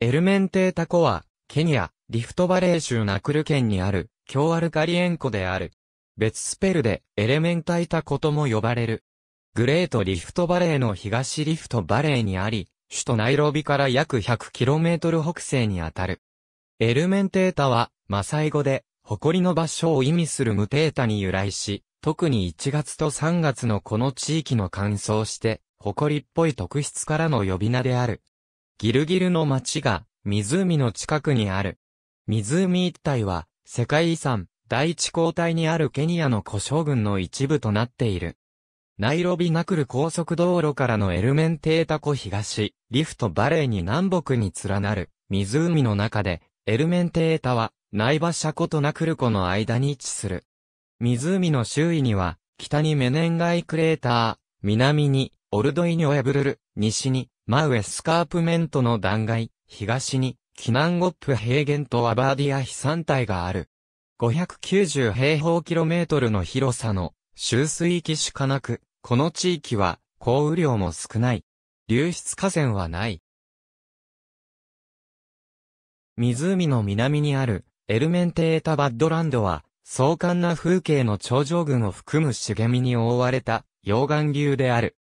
エルメンテータ湖は、ケニア、リフトバレー州ナクル県にある、強アルカリエン湖である。別スペルで、エレメンタイタ湖とも呼ばれる。グレートリフトバレーの東リフトバレーにあり、首都ナイロビから約 100km 北西にあたる。エルメンテータは、マサイ語で、誇りの場所を意味するムテータに由来し、特に1月と3月のこの地域の乾燥して、誇りっぽい特質からの呼び名である。ギルギルの町が湖の近くにある。湖一帯は世界遺産第一交代にあるケニアの古将軍の一部となっている。ナイロビナクル高速道路からのエルメンテータ湖東、リフトバレーに南北に連なる湖の中で、エルメンテータはナイバシャ湖とナクル湖の間に位置する。湖の周囲には、北にメネンガイクレーター、南にオルドイニョエブルル、西にマウエスカープメントの断崖、東に、キナンゴップ平原とアバーディア飛山帯がある。590平方キロメートルの広さの、集水域しかなく、この地域は、降雨量も少ない。流出河川はない。湖の南にある、エルメンテータバッドランドは、壮観な風景の頂上群を含む茂みに覆われた、溶岩流である。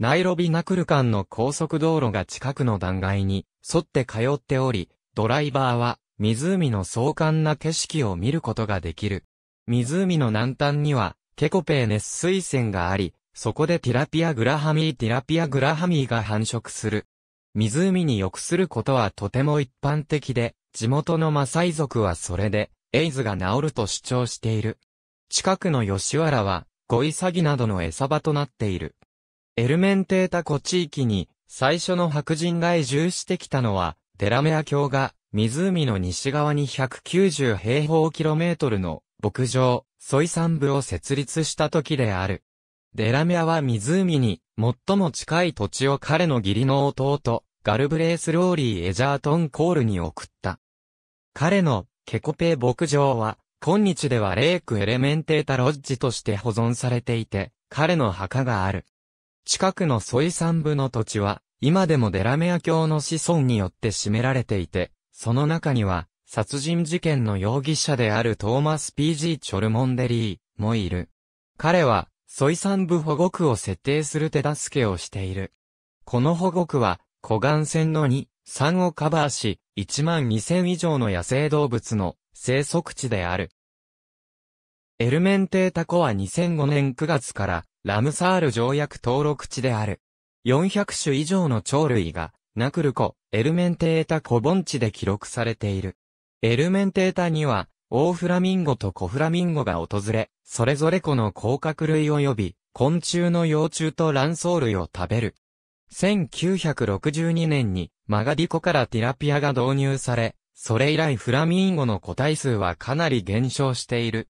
ナイロビナクル間の高速道路が近くの断崖に沿って通っており、ドライバーは湖の壮観な景色を見ることができる。湖の南端にはケコペース水泉があり、そこでティラピアグラハミーティラピアグラハミーが繁殖する。湖に浴することはとても一般的で、地元のマサイ族はそれで、エイズが治ると主張している。近くの吉原は、ゴイサギなどの餌場となっている。エルメンテータ湖地域に最初の白人が移住してきたのは、デラメア教が湖の西側に190平方キロメートルの牧場、ソイ産部を設立した時である。デラメアは湖に最も近い土地を彼の義理の弟、ガルブレース・ローリー・エジャートン・コールに送った。彼のケコペ牧場は、今日ではレイク・エレメンテータ・ロッジとして保存されていて、彼の墓がある。近くのソイ山部の土地は、今でもデラメア教の子孫によって占められていて、その中には、殺人事件の容疑者であるトーマス・ P.G. チョルモンデリーもいる。彼は、ソイ産部保護区を設定する手助けをしている。この保護区は、湖岸線の2、3をカバーし、1万2000以上の野生動物の生息地である。エルメンテータコは2005年9月からラムサール条約登録地である。400種以上の鳥類が、ナクルコ、エルメンテータ古盆地で記録されている。エルメンテータには、オーフラミンゴとコフラミンゴが訪れ、それぞれこの甲殻類及び、昆虫の幼虫と卵巣類を食べる。1962年に、マガディコからティラピアが導入され、それ以来フラミンゴの個体数はかなり減少している。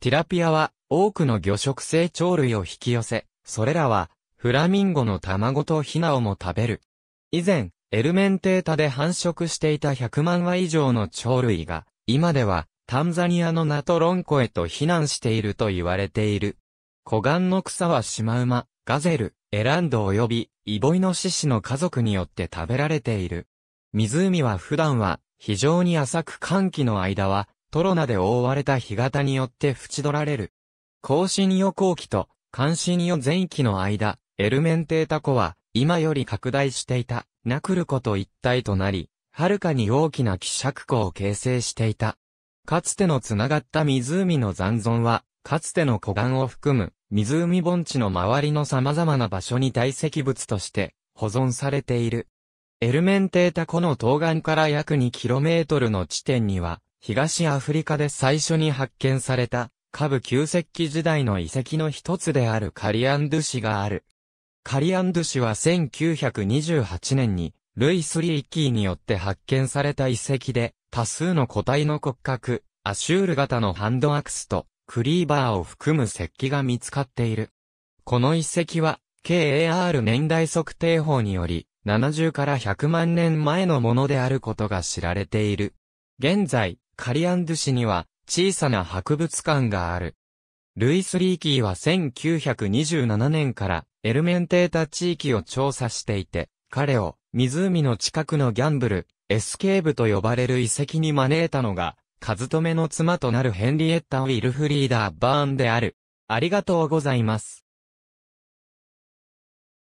ティラピアは多くの魚食性鳥類を引き寄せ、それらは、フラミンゴの卵とヒナをも食べる。以前、エルメンテータで繁殖していた100万羽以上の鳥類が、今では、タンザニアのナトロン湖へと避難していると言われている。湖岸の草はシマウマ、ガゼル、エランド及び、イボイノシシの家族によって食べられている。湖は普段は、非常に浅く寒気の間は、トロナで覆われた干潟によって縁取られる。甲信予後期と関信予前期の間、エルメンテータ湖は今より拡大していたナクル湖と一体となり、はるかに大きな希釈湖を形成していた。かつての繋がった湖の残存は、かつての湖岸を含む湖盆地の周りの様々な場所に堆積物として保存されている。エルメンテータ湖の東岸から約 2km の地点には、東アフリカで最初に発見された下部旧石器時代の遺跡の一つであるカリアンドゥ市がある。カリアンドゥ市は1928年に、ルイス・リーキーによって発見された遺跡で、多数の個体の骨格、アシュール型のハンドアクスと、クリーバーを含む石器が見つかっている。この遺跡は、KAR 年代測定法により、70から100万年前のものであることが知られている。現在、カリアンドゥ市には、小さな博物館がある。ルイス・リーキーは1927年からエルメンテータ地域を調査していて、彼を湖の近くのギャンブル、エスケーブと呼ばれる遺跡に招いたのが、カズトメの妻となるヘンリエッタ・ウィルフリーダー・バーンである。ありがとうございます。